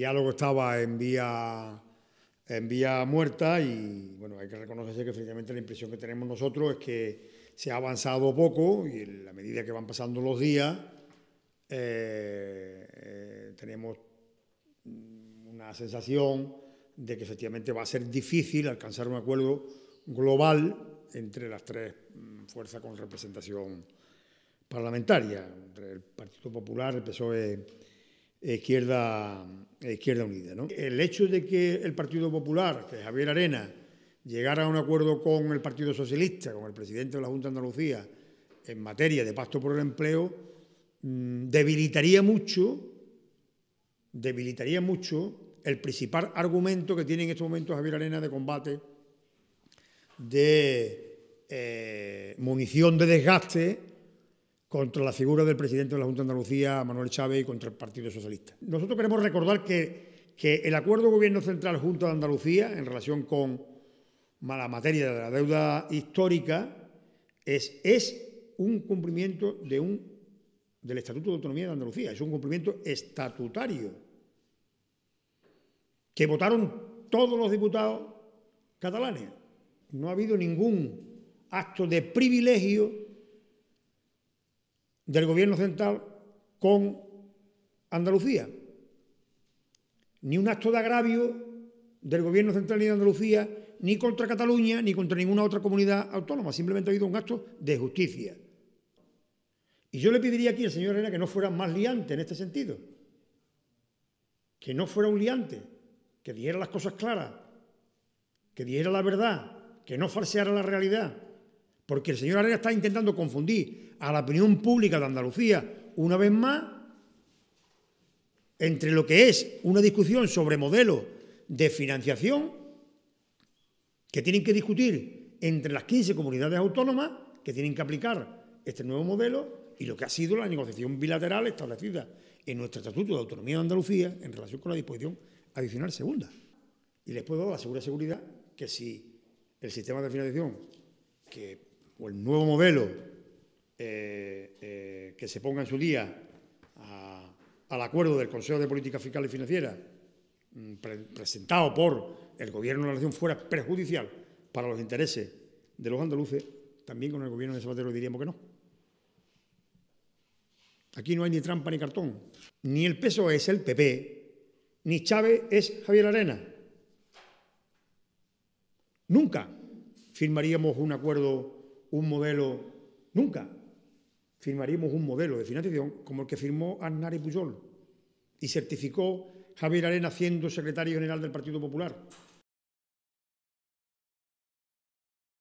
diálogo estaba en vía, en vía muerta y bueno, hay que reconocerse que efectivamente la impresión que tenemos nosotros es que se ha avanzado poco y en la medida que van pasando los días eh, eh, tenemos una sensación de que efectivamente va a ser difícil alcanzar un acuerdo global entre las tres fuerzas con representación parlamentaria, entre el Partido Popular, el PSOE Izquierda, Izquierda Unida. El hecho de que el Partido Popular, que Javier Arena, llegara a un acuerdo con el Partido Socialista, con el presidente de la Junta de Andalucía, en materia de pacto por el empleo, mm, debilitaría mucho, debilitaría mucho el principal argumento que tiene en estos momentos Javier Arena de combate, de eh, munición de desgaste contra la figura del presidente de la Junta de Andalucía, Manuel Chávez, y contra el Partido Socialista. Nosotros queremos recordar que, que el acuerdo Gobierno Central Junta de Andalucía, en relación con la materia de la deuda histórica, es, es un cumplimiento de un, del Estatuto de Autonomía de Andalucía, es un cumplimiento estatutario, que votaron todos los diputados catalanes. No ha habido ningún acto de privilegio del gobierno central con Andalucía. Ni un acto de agravio del gobierno central ni de Andalucía, ni contra Cataluña, ni contra ninguna otra comunidad autónoma. Simplemente ha habido un acto de justicia. Y yo le pediría aquí al señor Arena que no fuera más liante en este sentido. Que no fuera un liante, que diera las cosas claras, que diera la verdad, que no falseara la realidad porque el señor Arena está intentando confundir a la opinión pública de Andalucía una vez más entre lo que es una discusión sobre modelos de financiación que tienen que discutir entre las 15 comunidades autónomas que tienen que aplicar este nuevo modelo y lo que ha sido la negociación bilateral establecida en nuestro Estatuto de Autonomía de Andalucía en relación con la disposición adicional segunda. Y les puedo asegurar seguridad que si el sistema de financiación que o el nuevo modelo eh, eh, que se ponga en su día al acuerdo del Consejo de Política Fiscal y Financiera mm, presentado por el Gobierno de la Nación fuera perjudicial para los intereses de los andaluces, también con el Gobierno de Zapatero diríamos que no. Aquí no hay ni trampa ni cartón. Ni el peso e es el PP, ni Chávez es Javier Arena. Nunca firmaríamos un acuerdo un modelo, nunca firmaríamos un modelo de financiación como el que firmó Aznar y y certificó Javier Arena siendo secretario general del Partido Popular.